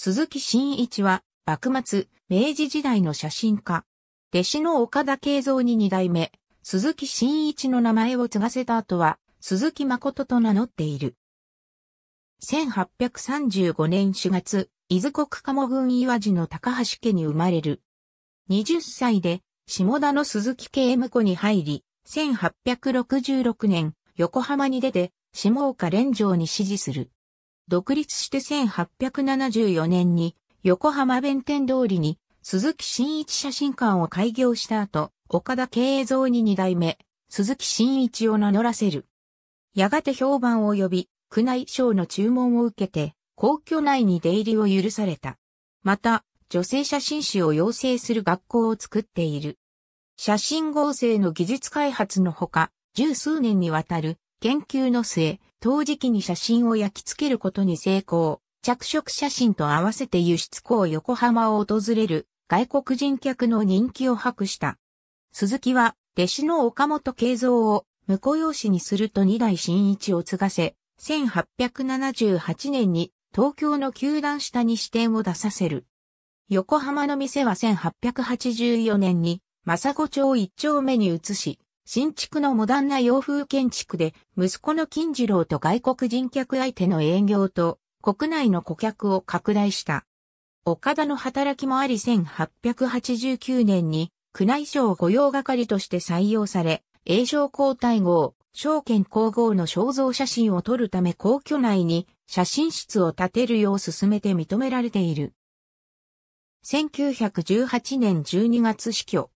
鈴木真一は、幕末、明治時代の写真家。弟子の岡田慶三に二代目、鈴木真一の名前を継がせた後は、鈴木誠と名乗っている。1835年4月、伊豆国鴨郡岩地の高橋家に生まれる。20歳で、下田の鈴木慶婿に入り、1866年、横浜に出て、下岡連城に指示する。独立して1874年に横浜弁天通りに鈴木新一写真館を開業した後、岡田慶三に二代目、鈴木新一を名乗らせる。やがて評判を呼び、区内省の注文を受けて、皇居内に出入りを許された。また、女性写真誌を養成する学校を作っている。写真合成の技術開発のほか、十数年にわたる研究の末、陶磁器に写真を焼き付けることに成功。着色写真と合わせて輸出港横浜を訪れる外国人客の人気を博した。鈴木は弟子の岡本慶三を婿養子にすると二代新一を継がせ、1878年に東京の球団下に支店を出させる。横浜の店は1884年に、正子町一丁目に移し、新築のモダンな洋風建築で、息子の金次郎と外国人客相手の営業と、国内の顧客を拡大した。岡田の働きもあり1889年に、宮内省御用係として採用され、栄翔皇太后、証券皇后の肖像写真を撮るため皇居内に写真室を建てるよう進めて認められている。1918年12月死去。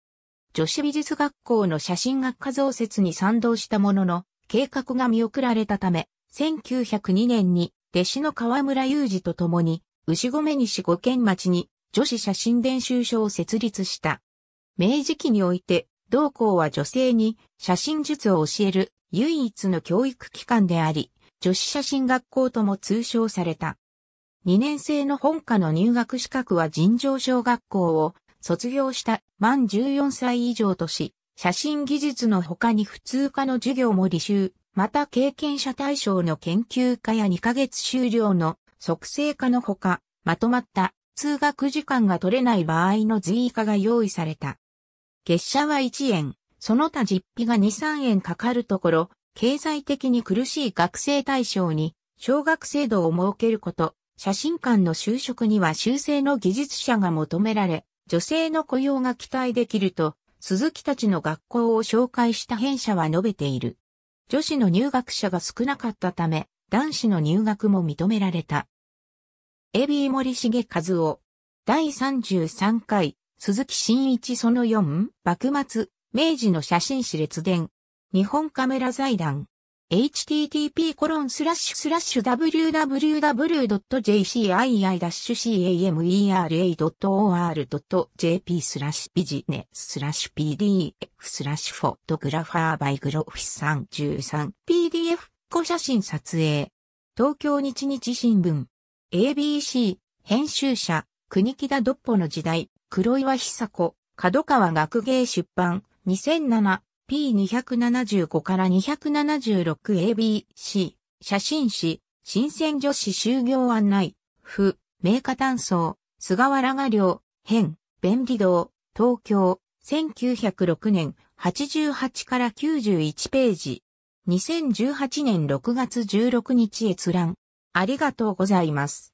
女子美術学校の写真学科増設に賛同したものの、計画が見送られたため、1902年に弟子の河村雄二と共に、牛込西五軒町に女子写真練習所を設立した。明治期において、同校は女性に写真術を教える唯一の教育機関であり、女子写真学校とも通称された。2年生の本科の入学資格は尋常小学校を卒業した満14歳以上とし、写真技術の他に普通科の授業も履修、また経験者対象の研究科や2ヶ月終了の促成科のほか、まとまった通学時間が取れない場合の随科が用意された。月謝は1円、その他実費が2、3円かかるところ、経済的に苦しい学生対象に、小学制度を設けること、写真館の就職には修正の技術者が求められ、女性の雇用が期待できると、鈴木たちの学校を紹介した編者は述べている。女子の入学者が少なかったため、男子の入学も認められた。エビー森重和夫。第33回、鈴木真一その4、幕末、明治の写真史列伝。日本カメラ財団。http://www.jcii-camer.or.jp スラッシュビジネスラッシュ pdf スラッシュフォトグラファーバイグロフィス33 pdf 個写真撮影東京日日新聞 ABC 編集者国木田ドッポの時代黒岩久子角川学芸出版2007 P275 から 276ABC、写真誌、新鮮女子就業案内、府、名家炭素、菅原賀寮、編、便利堂、東京、1906年、88から91ページ。2018年6月16日閲覧。ありがとうございます。